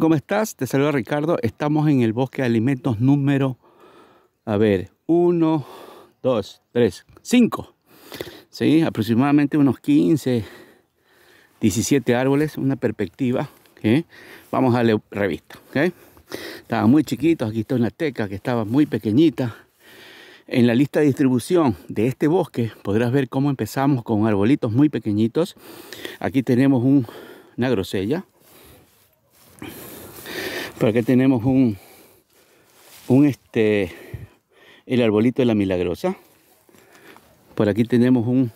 ¿Cómo estás? Te saluda Ricardo. Estamos en el bosque de alimentos número, a ver, 1, 2, 3, 5. Sí, aproximadamente unos 15, 17 árboles, una perspectiva. Vamos a darle revista. ¿okay? Estaba muy chiquito aquí está una teca que estaba muy pequeñita. En la lista de distribución de este bosque podrás ver cómo empezamos con arbolitos muy pequeñitos. Aquí tenemos una grosella, por tenemos un, un este, el arbolito de la milagrosa. Por aquí tenemos un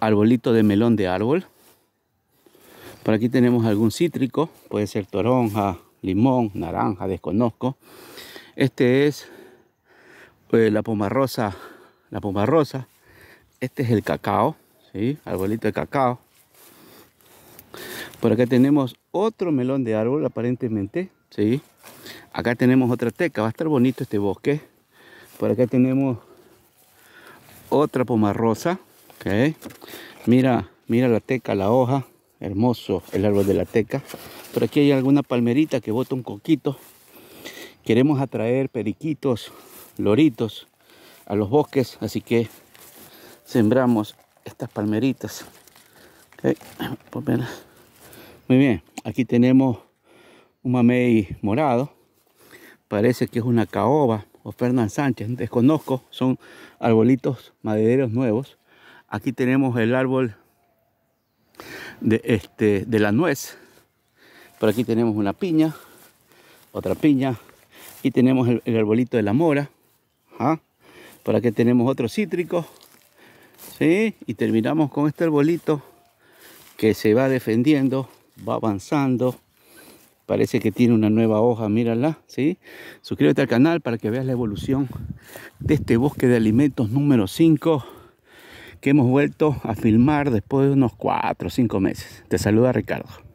arbolito de melón de árbol. Por aquí tenemos algún cítrico, puede ser toronja, limón, naranja, desconozco. Este es eh, la pomarrosa, la pomarrosa. Este es el cacao, ¿sí? arbolito de cacao. Por acá tenemos otro melón de árbol, aparentemente. ¿sí? Acá tenemos otra teca. Va a estar bonito este bosque. Por acá tenemos otra pomarrosa. Mira, mira la teca, la hoja. Hermoso el árbol de la teca. Por aquí hay alguna palmerita que bota un coquito. Queremos atraer periquitos, loritos a los bosques. Así que sembramos estas palmeritas. Muy bien, aquí tenemos un mamey morado. Parece que es una caoba o Fernán Sánchez, desconozco, son arbolitos madereros nuevos. Aquí tenemos el árbol de, este, de la nuez. Por aquí tenemos una piña, otra piña. y tenemos el, arbolito de la mora. Por aquí tenemos otro cítrico. Y terminamos con este arbolito que se va defendiendo va avanzando. Parece que tiene una nueva hoja, mírala, ¿sí? Suscríbete al canal para que veas la evolución de este bosque de alimentos número 5 que hemos vuelto a filmar después de unos 4 o 5 meses. Te saluda Ricardo.